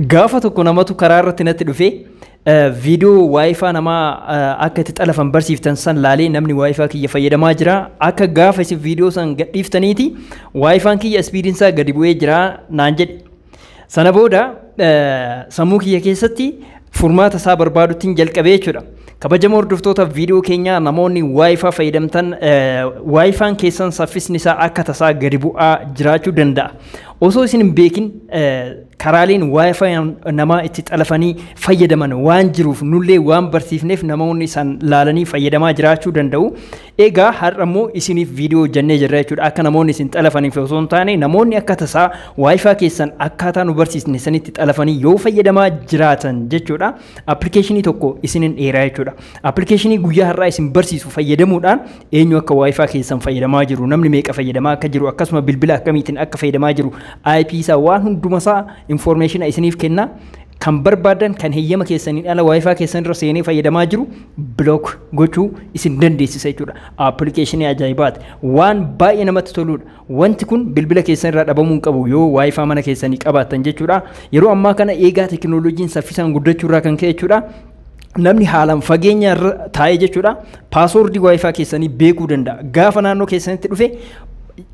Gaafa tokko namatu karaa irratti natti dhufee eh, viidiyoo waayifaa namaa eh, akka itti xalafan barsiiftan san laalee namni waayifaa kiyya fayyadamaa jiraa. Akka gaafa isin viidiyoo san gadhiiftaniiti waayifaan kiyya ispiidinsaa gadi bu'ee jiraa naan jedhe. Sana booda eh, sammuu kiyya keessatti furmaata isaa barbaaduttiin jalqabee jechuudha. Kabajamoo hordoftoota viidiyoo keenyaa namoonni waayifaa fayyadamtan waayifaan keessan saffisni isaa akka tasaa gadi bu'aa jiraachuu danda'a. osoo isin hin beekin karaaleen waa'ee namaa itti xalafanii fayyadaman waan jiruuf nullee waan barsiifneef namoonni isaan laalanii fayyadamaa jiraachuu danda'u. Egaa har'a isiniif viidiyoo hojjannee jirra jechuudha. Akka namoonni isin xalafaniif osoo hin taane namoonni akka tasaa waa'ifaa keessan akkaataa nu barsiisne sanitti xalafanii yoo fayyadamaa jiraatan jechuudha. Appilikeeshinii tokko isinin dheeraa jechuudha. Appilikeeshinii guyyaa har'aa isin barsiisu fayyadamuudhaan eenyu akka waa'ifaa keessan fayyadamaa jiru namni meeqa fayyadamaa akka jiru akkasuma bilbila akkamiitiin akka fayyadamaa jiru IPsaa waan hundumasaa informeeshina isiniif kenna kan barbaadan kan heeyyama keessaniin ala waayifaa keessan irra seenee fayyadamaa jiru bilook gochuu isin dandeessisa jechuudha. Appilikeeshinii ajaa'ibaati. Waan baay'ee namatti toludha. Wanti kun bilbila keessan irraa dhabamuu hin qabu yoo waayifaa mana keessanii qabaatan jechuudha. Yeroo ammaa kana eegaa teekinooloojiin saffisaan guddachuu irraa kan ka'e jechuudha. namni haalaan fageenya irra taa'ee jechuudha paasoordii waayifaa keessanii beekuu danda'a gaafa naannoo keessanitti dhufe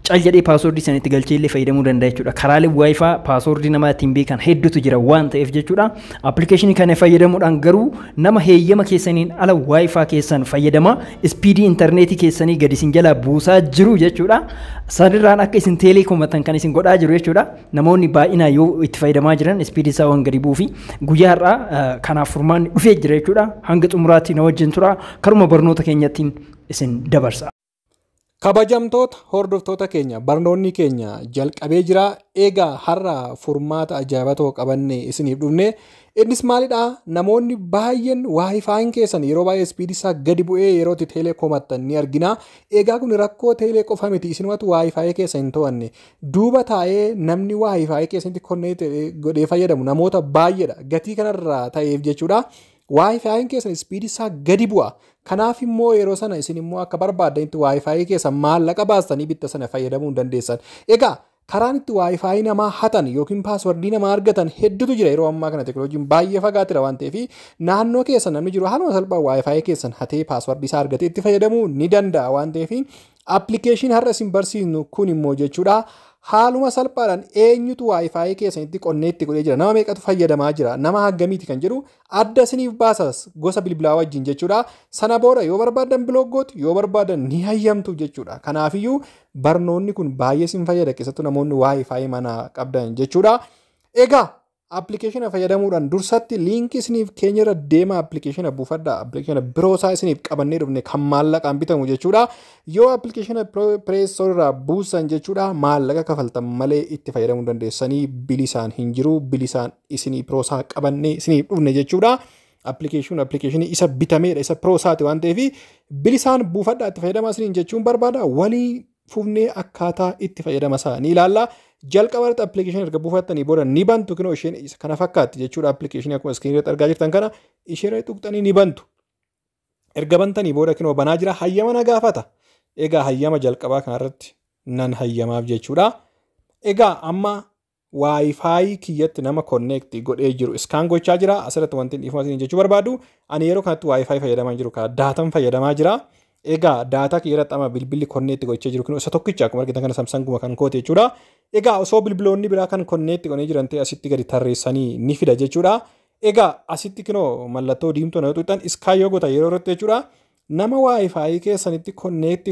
cal jedhee paasoordii sanitti galchee illee fayyadamuu danda'a jechuudha. Karaalee waayifaa paaswordii namaa ittiin beekan hedduutu jira waan ta'eef jechuudha. Appilikeeshinii kana fayyadamuudhaan garuu nama heeyyama keessaniin ala waayifaa keessan fayyadama ispiidii intarneetii keessanii gadi isin jalaa buusaa jiru jechuudha. Sanirraan akka isin teelee kumatan kan isin godhaa jiru jechuudha. Namoonni baay'inaan yoo itti fayyadamaa jiran ispiidii isaa waan gadi buufi guyyaa har'aa kanaaf furmaanni dhufee jira jechuudha. Hanga xumuraatti na wajjin turaa karuma barnoota keenyattiin isin dabarsa. Kabajamtoota hordoftoota keenya barnoonni keenya jalqabee jira eegaa har'a furmaata ajaa'ibatoo qabanne isiniif dhufne innis maalidha namoonni baay'een waayifaayin keessan yeroo baay'ee ispiidii isaa gadi bu'ee yerootti teelee komattan ni argina eegaa kun rakkoo teelee qofa miti isinumatu waayifaayii keessa hin to'anne duuba taa'ee namni waayifaayii keessatti konneet godhee fayyadamu namoota baay'eedha gatii kanarraa ta'eef jechuudha. Waayifaayiin keessan ispiidii isaa gadi bu'a. Kanaaf immoo yeroo sana isin immoo akka barbaadanitti waayifaayi keessan maallaqa baastanii bitta sana fayyadamuu hin dandeessan. Egaa karaan itti waayifaayi namaa hatan yookiin paaswardii namaa argatan hedduutu jira yeroo ammaa kana teekinooloojiin baay'ee fagaatira waan ta'eef naannoo keessan namni jiru haaluma salphaa waayifaayi keessan hatee paaswardii isaa argatee itti fayyadamuu ni danda'a waan ta'eef appilikeeshinii har'a isin barsiisnu kun immoo jechuudha. Haaluma salphaadhaan eenyutu waayifaayii keessanitti qonnee itti godhee jira? Nama meeqatu fayyadamaa jira? Nama haggamiiti kan jiru? adda isiniif baasas gosa bilbilaa wajjin jechuudha. Sana booda yoo barbaadan biloggootu yoo barbaadan ni hayyamtu jechuudha. Kanaafiyyuu barnoonni kun baay'ee sin fayyada keessattuu namoonni waayifaayii mana qabdan jechuudha. Egaa Appilikeeshina fayyadamuudhaan dursatti link isiniif keenyarra deema appilikeeshina buufadha. Appilikeeshina biroosaa isiniif qabannee dhufne kan maallaqaan bitamu jechuudha. Yoo jechuudha maallaqa kafaltan malee itti fayyadamuu dandeessanii bilisaan hin jiru bilisaan isinii piroosaa qabannee isiniif dhufne jechuudha. Appilikeeshin appilikeeshinii isa bitameedha isa piroosaati waan ta'eef bilisaan itti fayyadamaa jechuun barbaada walii fufnee akkaataa itti fayyadama isaanii ilaalla. Jalqaba irratti appilikeeshinii erga buufattanii booda ni bantu kunoo isheen kana fakkaatti jechuudha appilikeeshinii akkuma iskiriin irratti argaa jirtan kana ishee irratti tuqxanii ni bantu. Erga bantanii booda kunoo banaa jira hayyama na gaafata. Egaa hayyama jalqabaa kanarratti nan hayyamaaf jechuudha. Egaa amma waayifaayi kiyyatti nama konneektii godhee jiru iskaan gochaa jira asirratti wanti ifuma jechuu barbaadu ani yeroo kanatti waayifaayi fayyadamaa jiru daatan fayyadamaa jira. Egaa daataa yeroo xamaa bilbilli konneetti gochee jiru kun isa tokkicha akkuma argitan kana samsanguma kan koote jechuudha. Egaa osoo bilbiloonni biraa kan jiran asitti gadi tarreessanii ni fida jechuudha. Egaa asitti kinoo mallattoo diimtuu nama tuutan iskaayoo gota yeroo irratti jechuudha. Nama keessanitti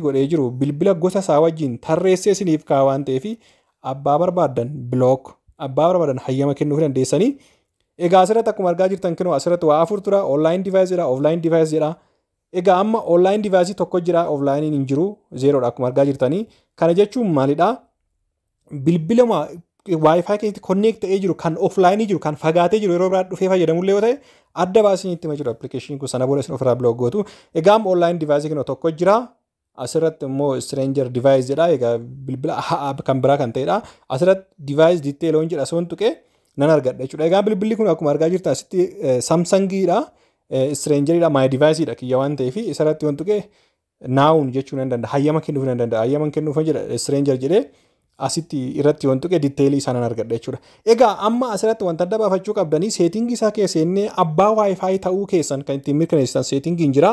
godhee jiru bilbila gosa isaa wajjin tarreessee isinif kaa'aa waan ta'eef abbaa barbaadan abbaa barbaadan hayyama kennuu dandeessanii. Egaa asirratti akkuma argaa jirtan kinoo asirratti waa afur Egaa amma onlaayinii divaayisii tokko jira oflaayiniin hinjiru jiru zeeroodha akkuma argaa jirtanii. Kana jechuun maalidhaa bilbilama waayifaa keessatti jiru kan oflaayinii jiru kan fagaatee jiru yeroo biraa dhufee fayyadamullee yoo ta'e adda baasanii itti jechuudha appilikeeshiniin kun sana booda ofirraa biloogootu. Egaa amma onlaayinii divaayisii tokko jira. Asirratti immoo egaa bilbila kan biraa kan ta'edha. Asirratti divaayis diiteeloon jedha soon tuqee nan argadha Egaa Istireenjariidha maay divaayisiidha kiyya waan ta'eef isarratti wantu kee naawun jechuu nan danda'a hayyama kennuuf nan danda'a hayyama kennuuf jedha istireenjar jedhee asitti irratti wantu Egaa amma asirratti wanta adda baafachuu qabdanii seetingii isaa keessa inni abbaa waayifaayi ta'uu keessan kan ittiin mirkaneessitan seetingiin jira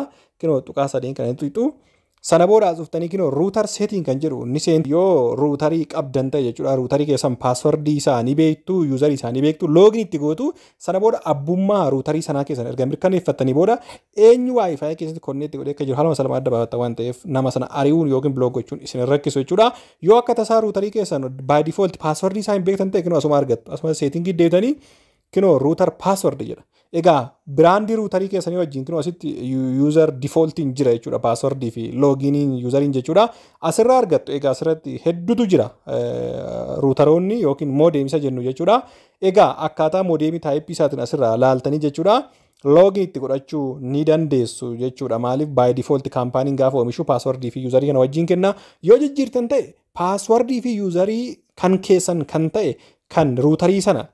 சனபோர азофтனிகின router setting கஞ்சிரோ நிசென் யோ ரூட்டரி கப்ப டென்டை யச்சுட ரூதரி கே சம் பாஸ்வேரடி சானிபேட்டு யூசர் சானிபேட்டு லோகி நிதிகோது சனபோர அபுமா ரூதரி சனகே சனர்க்கெ மர்க்கன يفத்தனிபோட ஏ நியூ வைஃபை கிஸ் கோனெக்டி ஒட கேஜு ஹல மசல்ம அடபவத்தவந்தேف நாமசன அரிவுன் யோகின் ப்லாகோச்சூன் இஸ்ன ரக்க்சுச்சுடா யோக்கதசாரு ரூதரி கே சன பை டிஃபால்ட் பாஸ்வேரடி சானிபேட்டன்ட கினோ சமர்க்கெ அஸ்ம செட்டிங் கி டேதனி கினோ router password Egaa biraandii ruutarii keessanii wajjin kun asitti yuuzar difooltiin jira jechuudha paaswordii fi looginiin yuuzariin jechuudha. Asirraa egaa asirratti hedduutu jira ruutaroonni yookiin moodeemisa jennu jechuudha. Egaa akkaataa moodeemii taayipii isaatiin asirraa laaltanii jechuudha. loogin itti godhachuu ni dandeessu jechuudha maaliif kaampaaniin gaafa oomishu fi kana wajjin kenna yoo jijjiirtan ta'e paaswordii fi kan keessan kan ta'e kan kana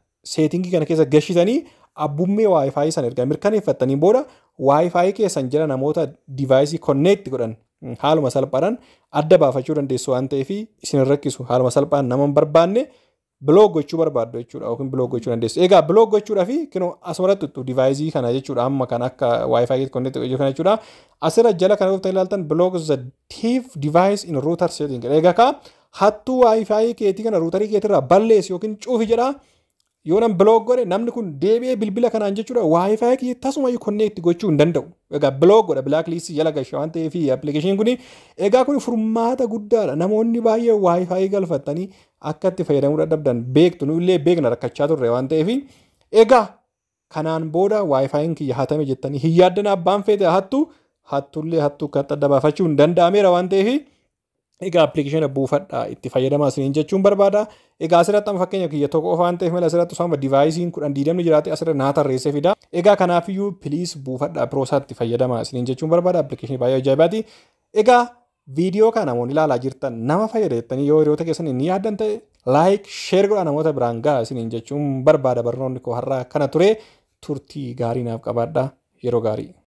abbummee wi san sana ergaa booda Wi-Fi keessan jira namoota diivaayisii konneekti godhan mm, haaluma salphaadhaan adda baafachuu dandeessu waan ta'eef isin rakkisu haaluma salphaan nama barbaanne biloog gochuu barbaaddu jechuudha yookiin gochuu dandeessu. Egaa kana jechuudha amma kan akka jechuudha. Asirra jala kana gooftaan ilaaltan biloog the in router setting. Egaa kaa hattuu keetii kana ruutarii keetirraa balleessi yookiin cuufi jedhaa yoonaan biloog godhe namni kun deebi'ee bilbila kanaan jechuudha waayifaayi kiyya tasuma konneekti gochuu hin danda'u. Egaa biloog godha bilaakilisii jala waan ta'eef appilikeeshiniin kun egaa kun furmaata guddaadha namoonni baay'ee waayifaayii galfatanii akka itti fayyadamudha dabdan beektu illee beekna rakkachaa turre waan ta'eef egaa kanaan booda waayifaayiin kiyya hatame jettanii hiyyaaddan abbaan feete hattu hattullee hattu kan dadhabaafachuu hin danda'ameera waan ta'eef. Egaa appilikeeshina buufadhaa itti fayyadamaa isiniin jechuun barbaada. Egaa asirratti amma fakkeenya kiyya tokko mala divaayisiin kudhan diidamni jiraate asirra naa tarreessee fidaa Egaa kanaafiyyuu piliis buufadhaa piroosaa fayyadamaa isiniin jechuun barbaada. baay'ee Egaa viidiyoo namoonni ilaalaa jirtan nama fayyada jettanii yoo hiriyoota keessanii ni yaaddan ta'e laayik namoota biraan jechuun barbaada barnoonni koo har'aa kana turee turtii gaarii naaf qabaadhaa yeroo